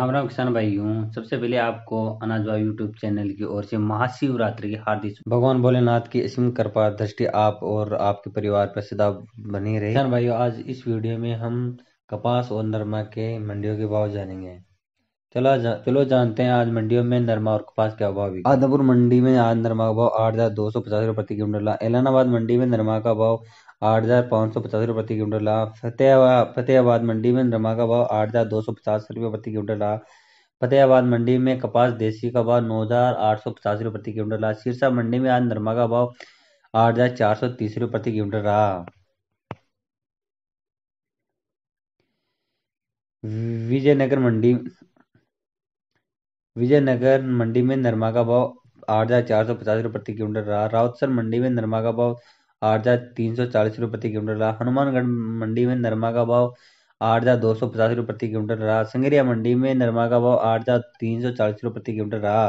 राम राम किसान हूँ सबसे पहले आपको अनाज भाई यूट्यूब चैनल की ओर से महाशिवरात्रि की हार्दिक भगवान भोलेनाथ की असीम कृपा दृष्टि आप और आपके परिवार पर सदा बनी रहे किसान भाइयों आज इस वीडियो में हम कपास और नरमा के मंडियों के भाव जानेंगे चलो जा, चलो जानते हैं आज मंडियों में नरमा और कपास क्या भाव है आदमपुर मंडी में आज नरमा का भाव आठ हजार दो सौ पचास रुपये प्रति क्विंटल एलानाबाद मंडी में नरमा का भाव आठ हज़ार पाँच सौ पचास रुपये प्रति क्विंटल रहा फतेहाबाद फतेहाबाद मंडी में रमा का भाव आठ हज़ार दो सौ पचास रुपये प्रति क्विंटल रहा फतेहाबाद मंडी में कपास देसी का भाव नौ हज़ार आठ सौ पचास रुपये प्रति क्विंटल रहा सिरसा मंडी में आज नरमा का भाव आठ हज़ार चार सौ तीस रुपये प्रति क्विंटल रहा विजयनगर मंडी विजयनगर मंडी में नरमा का भाव आठ हज़ार चार सौ पचास रुपये प्रति क्विंटल रहा राउतसर मंडी में नरमा का भाव आठ हजार तीन सौ चालीस रुपये प्रति क्विंटल रहा हनुमानगढ़ मंडी में नरमा का भाव आठ हजार दो सौ पचास रुपये प्रति क्विंटल रहा सिंगरिया मंडी में नरमा का भाव आठ हजार तीन सौ चालीस रुपए प्रति क्विंटल रहा